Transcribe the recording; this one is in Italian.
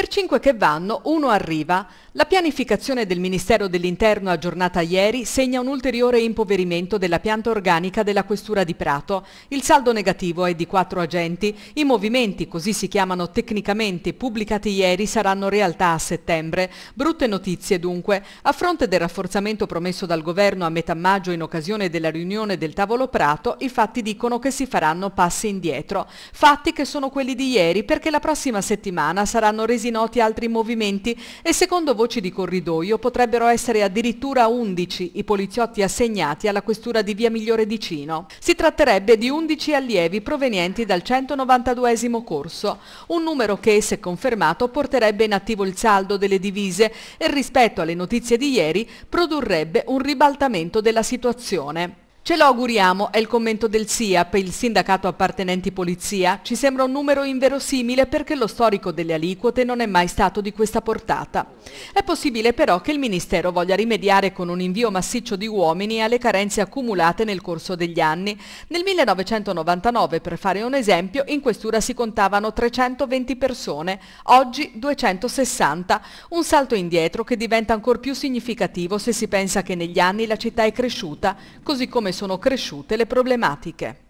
Per cinque che vanno, uno arriva. La pianificazione del Ministero dell'Interno aggiornata ieri segna un ulteriore impoverimento della pianta organica della Questura di Prato. Il saldo negativo è di quattro agenti. I movimenti, così si chiamano tecnicamente, pubblicati ieri saranno realtà a settembre. Brutte notizie dunque. A fronte del rafforzamento promesso dal Governo a metà maggio in occasione della riunione del tavolo Prato, i fatti dicono che si faranno passi indietro. Fatti che sono quelli di ieri perché la prossima settimana saranno resi noti altri movimenti e secondo voci di corridoio potrebbero essere addirittura 11 i poliziotti assegnati alla questura di Via Migliore di Cino. Si tratterebbe di 11 allievi provenienti dal 192 corso, un numero che, se confermato, porterebbe in attivo il saldo delle divise e rispetto alle notizie di ieri produrrebbe un ribaltamento della situazione. Ce lo auguriamo, è il commento del SIAP, il sindacato appartenenti polizia. Ci sembra un numero inverosimile perché lo storico delle aliquote non è mai stato di questa portata. È possibile però che il Ministero voglia rimediare con un invio massiccio di uomini alle carenze accumulate nel corso degli anni. Nel 1999, per fare un esempio, in questura si contavano 320 persone, oggi 260, un salto indietro che diventa ancora più significativo se si pensa che negli anni la città è cresciuta, così come sono cresciute le problematiche.